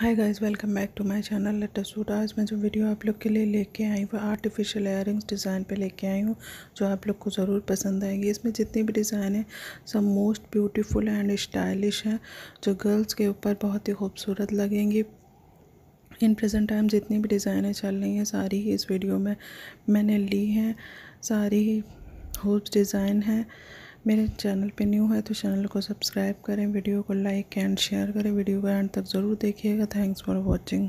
hi guys welcome back to my channel letter suit आज मैं जो वीडियो आप लोग के लिए लेके आई हूँ वो आर्टिफिशियल एयरिंग्स डिज़ाइन पे लेके आई हूँ जो आप लोग को ज़रूर पसंद आएगी इसमें जितनी भी डिज़ाइन है सब मोस्ट ब्यूटीफुल एंड स्टाइलिश है जो गर्ल्स के ऊपर बहुत ही खूबसूरत लगेंगी इन प्रेजेंट टाइम जितनी भी डिज़ाइनें चल रही हैं सारी ही इस वीडियो में मैंने ली हैं सारी ही होप्स डिज़ाइन हैं मेरे चैनल पे न्यू है तो चैनल को सब्सक्राइब करें वीडियो को लाइक एंड शेयर करें वीडियो को एंड तक ज़रूर देखिएगा थैंक्स फॉर वॉचिंग